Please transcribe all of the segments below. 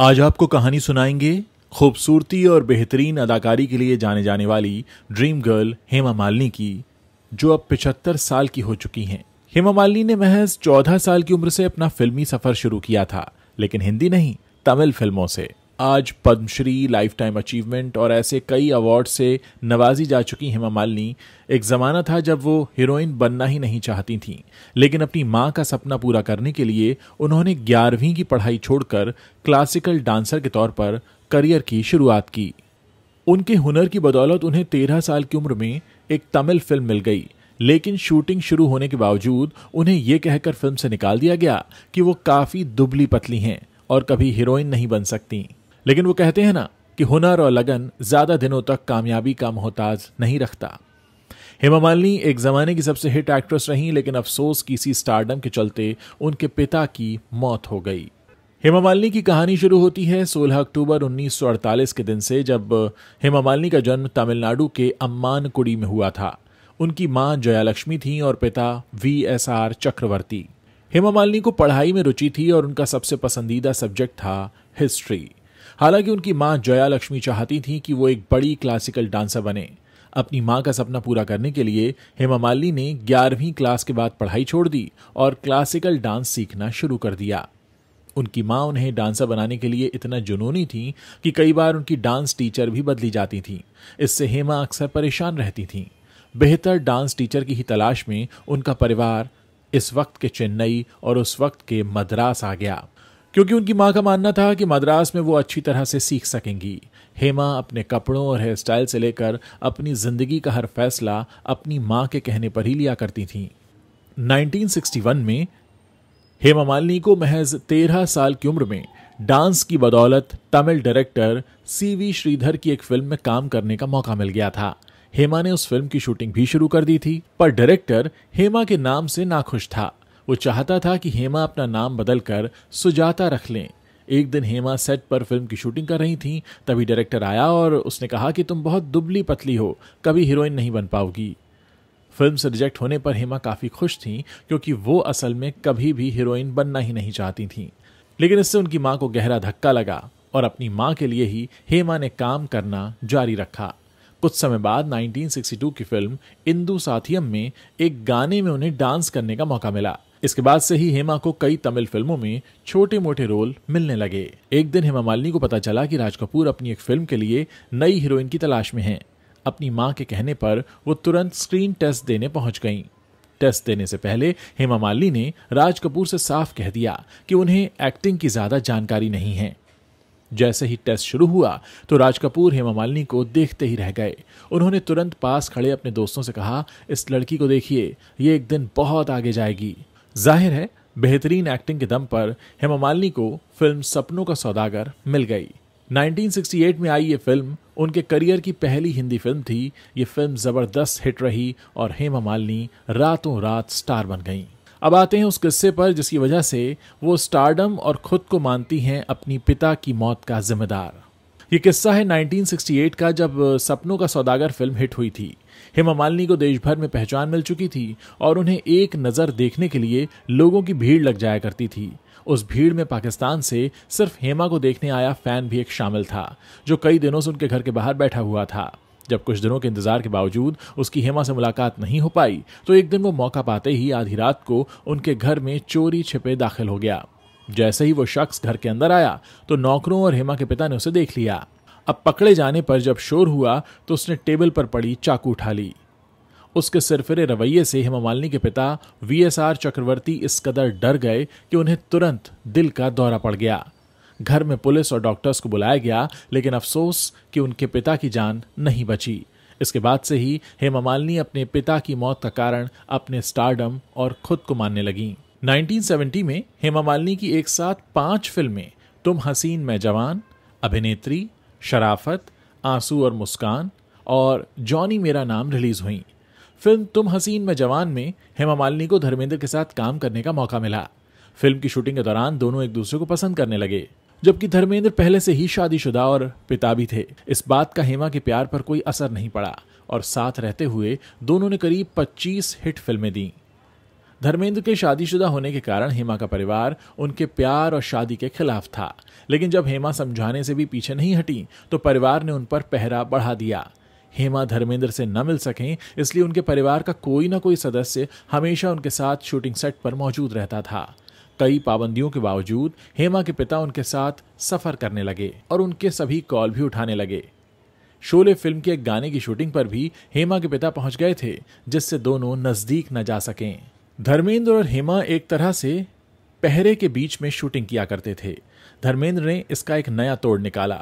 आज आपको कहानी सुनाएंगे खूबसूरती और बेहतरीन अदाकारी के लिए जाने जाने वाली ड्रीम गर्ल हेमा मालिनी की जो अब पिछहत्तर साल की हो चुकी हैं हेमा मालिनी ने महज चौदह साल की उम्र से अपना फिल्मी सफर शुरू किया था लेकिन हिंदी नहीं तमिल फिल्मों से आज पद्मश्री लाइफ टाइम अचीवमेंट और ऐसे कई अवार्ड से नवाजी जा चुकी हेमा मालिनी एक ज़माना था जब वो हीरोइन बनना ही नहीं चाहती थीं लेकिन अपनी माँ का सपना पूरा करने के लिए उन्होंने ग्यारहवीं की पढ़ाई छोड़कर क्लासिकल डांसर के तौर पर करियर की शुरुआत की उनके हुनर की बदौलत उन्हें तेरह साल की उम्र में एक तमिल फिल्म मिल गई लेकिन शूटिंग शुरू होने के बावजूद उन्हें यह कहकर फिल्म से निकाल दिया गया कि वो काफ़ी दुबली पतली हैं और कभी हीरोइन नहीं बन सकती लेकिन वो कहते हैं ना कि हुनर और लगन ज्यादा दिनों तक कामयाबी का मोहताज नहीं रखता हेमा मालिनी एक जमाने की सबसे हिट एक्ट्रेस रहीं लेकिन अफसोस की इसी स्टारडम के चलते उनके पिता की मौत हो गई हेमा मालिनी की कहानी शुरू होती है 16 अक्टूबर 1948 के दिन से जब हेमा मालिनी का जन्म तमिलनाडु के अम्मान कुड़ी में हुआ था उनकी माँ जयालक्ष्मी थी और पिता V S R Chakravarthy Hema Malini को पढ़ाई में रुचि थी और उनका सबसे पसंदीदा सब्जेक्ट था हिस्ट्री हालांकि उनकी मां जया लक्ष्मी चाहती थी कि वो एक बड़ी क्लासिकल डांसर बने अपनी मां का सपना पूरा करने के लिए हेमा मालिनी ने ग्यारहवीं क्लास के बाद पढ़ाई छोड़ दी और क्लासिकल डांस सीखना शुरू कर दिया उनकी मां उन्हें डांसर बनाने के लिए इतना जुनूनी थी कि कई बार उनकी डांस टीचर भी बदली जाती थी इससे हेमा अक्सर परेशान रहती थी बेहतर डांस टीचर की ही तलाश में उनका परिवार इस वक्त के चेन्नई और उस वक्त के मद्रास आ गया क्योंकि उनकी मां का मानना था कि मद्रास में वो अच्छी तरह से सीख सकेंगी हेमा अपने कपड़ों और हेयर स्टाइल से लेकर अपनी जिंदगी का हर फैसला अपनी मां के कहने पर ही लिया करती थी 1961 में हेमा मालिनी को महज तेरह साल की उम्र में डांस की बदौलत Tamil director C V Sridhar की एक फिल्म में काम करने का मौका मिल गया था हेमा ने उस फिल्म की शूटिंग भी शुरू कर दी थी पर डायरेक्टर हेमा के नाम से नाखुश था वो चाहता था कि हेमा अपना नाम बदलकर सुजाता रख लें एक दिन हेमा सेट पर फिल्म की शूटिंग कर रही थी तभी डायरेक्टर आया और उसने कहा कि तुम बहुत दुबली पतली हो कभी हीरोइन नहीं बन पाओगी फिल्म से रिजेक्ट होने पर हेमा काफ़ी खुश थी क्योंकि वो असल में कभी भी हीरोइन बनना ही नहीं चाहती थी लेकिन इससे उनकी माँ को गहरा धक्का लगा और अपनी माँ के लिए ही हेमा ने काम करना जारी रखा कुछ समय बाद 1962 की फिल्म इंदू साथियम में एक गाने में उन्हें डांस करने का मौका मिला इसके बाद से ही हेमा को कई तमिल फिल्मों में छोटे मोटे रोल मिलने लगे एक दिन हेमा मालिनी को पता चला कि राज कपूर अपनी एक फिल्म के लिए नई हीरोइन की तलाश में हैं अपनी माँ के कहने पर वो तुरंत स्क्रीन टेस्ट देने पहुंच गईं टेस्ट देने से पहले हेमा मालिनी ने राज कपूर से साफ कह दिया कि उन्हें एक्टिंग की ज्यादा जानकारी नहीं है जैसे ही टेस्ट शुरू हुआ तो राज कपूर हेमा मालिनी को देखते ही रह गए उन्होंने तुरंत पास खड़े अपने दोस्तों से कहा इस लड़की को देखिए ये एक दिन बहुत आगे जाएगी जाहिर है बेहतरीन एक्टिंग के दम पर हेमा मालिनी को फिल्म सपनों का सौदागर मिल गई 1968 में आई ये फिल्म उनके करियर की पहली हिंदी फिल्म थी ये फिल्म जबरदस्त हिट रही और हेमा मालिनी रातों रात स्टार बन गई अब आते हैं उस किस्से पर जिसकी वजह से वो स्टारडम और खुद को मानती हैं अपनी पिता की मौत का जिम्मेदार ये किस्सा है 1968 का जब सपनों का सौदागर फिल्म हिट हुई थी हेमा मालिनी को देश भर में पहचान मिल चुकी थी और उन्हें एक नज़र देखने के लिए लोगों की भीड़ लग जाया करती थी उस भीड़ में पाकिस्तान से सिर्फ हेमा को देखने आया फैन भी एक शामिल था जो कई दिनों से उनके घर के बाहर बैठा हुआ था जब कुछ दिनों के इंतजार के बावजूद उसकी हेमा से मुलाकात नहीं हो पाई तो एक दिन वो मौका पाते ही आधी रात को उनके घर में चोरी छिपे दाखिल हो गया जैसे ही वो शख्स घर के अंदर आया तो नौकरों और हेमा के पिता ने उसे देख लिया अब पकड़े जाने पर जब शोर हुआ तो उसने टेबल पर पड़ी चाकू उठा ली उसके सिरफिरे रवैये से हेमामालिनी के पिता वीएसआर चक्रवर्ती इस कदर डर गए कि उन्हें तुरंत दिल का दौरा पड़ गया घर में पुलिस और डॉक्टर्स को बुलाया गया लेकिन अफसोस कि उनके पिता की जान नहीं बची इसके बाद से ही हेमा मालिनी अपने पिता की मौत का कारण अपने स्टारडम और खुद को मानने लगीं 1970 में हेमा मालिनी की एक साथ पांच फिल्में तुम हसीन मैं जवान अभिनेत्री शराफत आंसू और मुस्कान और जॉनी मेरा नाम रिलीज़ हुई फिल्म तुम हसीन में जवान में हेमा मालिनी को धर्मेंद्र के साथ काम करने का मौका मिला फिल्म की शूटिंग के दौरान दोनों एक दूसरे को पसंद करने लगे जबकि धर्मेंद्र पहले से ही शादीशुदा और पिता भी थे इस बात का हेमा के प्यार पर कोई असर नहीं पड़ा और साथ रहते हुए दोनों ने करीब 25 हिट फिल्में दी धर्मेंद्र के शादीशुदा होने के कारण हेमा का परिवार उनके प्यार और शादी के खिलाफ था लेकिन जब हेमा समझाने से भी पीछे नहीं हटी तो परिवार ने उन पर पहरा बढ़ा दिया हेमा धर्मेंद्र से न मिल सकें इसलिए उनके परिवार का कोई ना कोई सदस्य हमेशा उनके साथ शूटिंग सेट पर मौजूद रहता था कई पाबंदियों के बावजूद हेमा के पिता उनके साथ सफर करने लगे और उनके सभी कॉल भी उठाने लगे शोले फिल्म के एक गाने की शूटिंग पर भी हेमा के पिता पहुंच गए थे जिससे दोनों नजदीक न जा सकें धर्मेंद्र और हेमा एक तरह से पहरे के बीच में शूटिंग किया करते थे धर्मेंद्र ने इसका एक नया तोड़ निकाला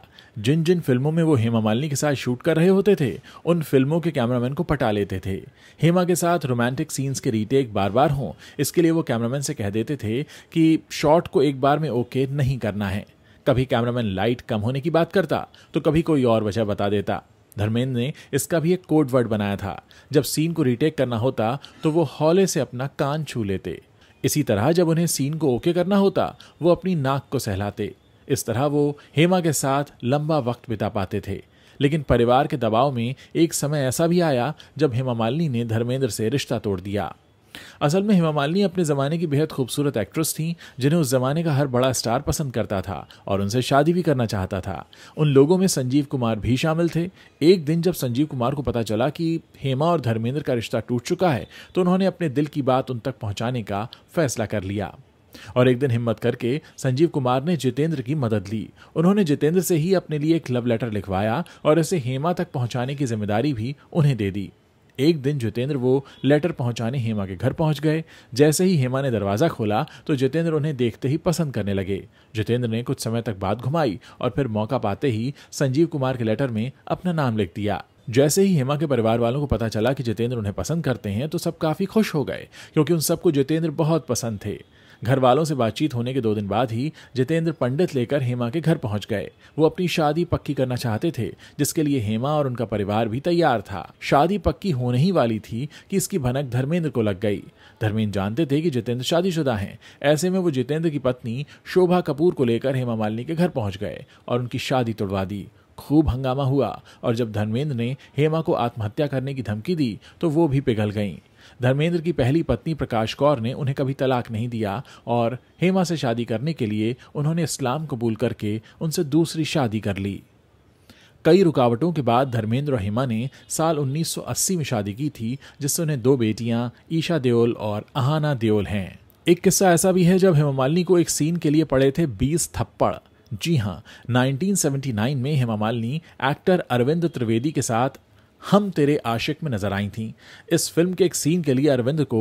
जिन जिन फिल्मों में वो हेमा मालिनी के साथ शूट कर रहे होते थे उन फिल्मों के कैमरामैन को पटा लेते थे हेमा के साथ रोमांटिक सीन्स के रीटेक बार बार हों इसके लिए वो कैमरामैन से कह देते थे कि शॉट को एक बार में ओके नहीं करना है कभी कैमरामैन लाइट कम होने की बात करता तो कभी कोई और वजह बता देता धर्मेंद्र ने इसका भी एक कोड वर्ड बनाया था जब सीन को रिटेक करना होता तो वो हौले से अपना कान छू लेते इसी तरह जब उन्हें सीन को ओके करना होता वो अपनी नाक को सहलाते इस तरह वो हेमा के साथ लंबा वक्त बिता पाते थे लेकिन परिवार के दबाव में एक समय ऐसा भी आया जब हेमा मालिनी ने धर्मेंद्र से रिश्ता तोड़ दिया असल में हेमा मालिनी अपने ज़माने की बेहद खूबसूरत एक्ट्रेस थी जिन्हें उस ज़माने का हर बड़ा स्टार पसंद करता था और उनसे शादी भी करना चाहता था उन लोगों में संजीव कुमार भी शामिल थे एक दिन जब संजीव कुमार को पता चला कि हेमा और धर्मेंद्र का रिश्ता टूट चुका है तो उन्होंने अपने दिल की बात उन तक पहुंचाने का फैसला कर लिया और एक दिन हिम्मत करके संजीव कुमार ने जितेंद्र की मदद ली उन्होंने जितेंद्र से ही अपने लिए एक लव लेटर लिखवाया और इसे हेमा तक पहुंचाने की जिम्मेदारी भी उन्हें दे दी एक दिन जितेंद्र वो लेटर पहुंचाने हेमा के घर पहुंच गए जैसे ही हेमा ने दरवाज़ा खोला तो जितेंद्र उन्हें देखते ही पसंद करने लगे जितेंद्र ने कुछ समय तक बात घुमाई और फिर मौका पाते ही संजीव कुमार के लेटर में अपना नाम लिख दिया जैसे ही हेमा के परिवार वालों को पता चला कि जितेंद्र उन्हें पसंद करते हैं तो सब काफ़ी खुश हो गए क्योंकि उन सबको जितेंद्र बहुत पसंद थे घर वालों से बातचीत होने के दो दिन बाद ही जितेंद्र पंडित लेकर हेमा के घर पहुंच गए वो अपनी शादी पक्की करना चाहते थे जिसके लिए हेमा और उनका परिवार भी तैयार था शादी पक्की होने ही वाली थी कि इसकी भनक धर्मेंद्र को लग गई धर्मेंद्र जानते थे कि जितेंद्र शादीशुदा हैं ऐसे में वो जितेंद्र की पत्नी शोभा कपूर को लेकर हेमा मालिनी के घर पहुंच गए और उनकी शादी तोड़वा दी खूब हंगामा हुआ और जब धर्मेंद्र ने हेमा को आत्महत्या करने की धमकी दी तो वो भी पिघल गईं धर्मेंद्र की पहली पत्नी प्रकाश कौर ने उन्हें कभी तलाक नहीं दिया और हेमा से शादी करने के लिए उन्होंने इस्लाम कबूल करके उनसे दूसरी शादी कर ली कई रुकावटों के बाद धर्मेंद्र और हेमा ने साल 1980 में शादी की थी जिससे उन्हें दो बेटियां ईशा देओल और अहाना देओल हैं एक किस्सा ऐसा भी है जब हेमा मालिनी को एक सीन के लिए पड़े थे 20 थप्पड़ जी हाँ 1979 में हेमा मालिनी एक्टर अरविंद त्रिवेदी के साथ हम तेरे आशिक में नजर आई थी इस फिल्म के एक सीन के लिए अरविंद को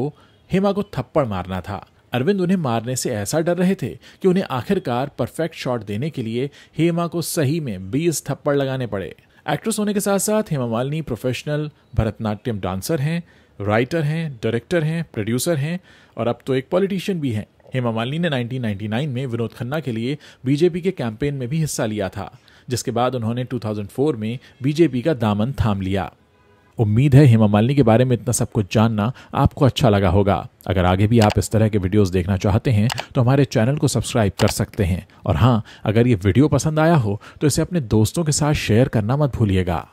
हेमा को थप्पड़ मारना था अरविंद उन्हें मारने से ऐसा डर रहे थे कि उन्हें आखिरकार परफेक्ट शॉट देने के लिए हेमा को सही में बीस थप्पड़ लगाने पड़े एक्ट्रेस होने के साथ साथ हेमा मालिनी प्रोफेशनल भरतनाट्यम डांसर हैं राइटर हैं डायरेक्टर हैं प्रोड्यूसर हैं और अब तो एक पॉलिटिशियन भी हैं हेमा मालिनी ने 1999 में विनोद खन्ना के लिए बीजेपी के कैंपेन में भी हिस्सा लिया था जिसके बाद उन्होंने 2004 में बीजेपी का दामन थाम लिया उम्मीद है हेमा मालिनी के बारे में इतना सब कुछ जानना आपको अच्छा लगा होगा अगर आगे भी आप इस तरह के वीडियोस देखना चाहते हैं तो हमारे चैनल को सब्सक्राइब कर सकते हैं और हाँ अगर ये वीडियो पसंद आया हो तो इसे अपने दोस्तों के साथ शेयर करना मत भूलिएगा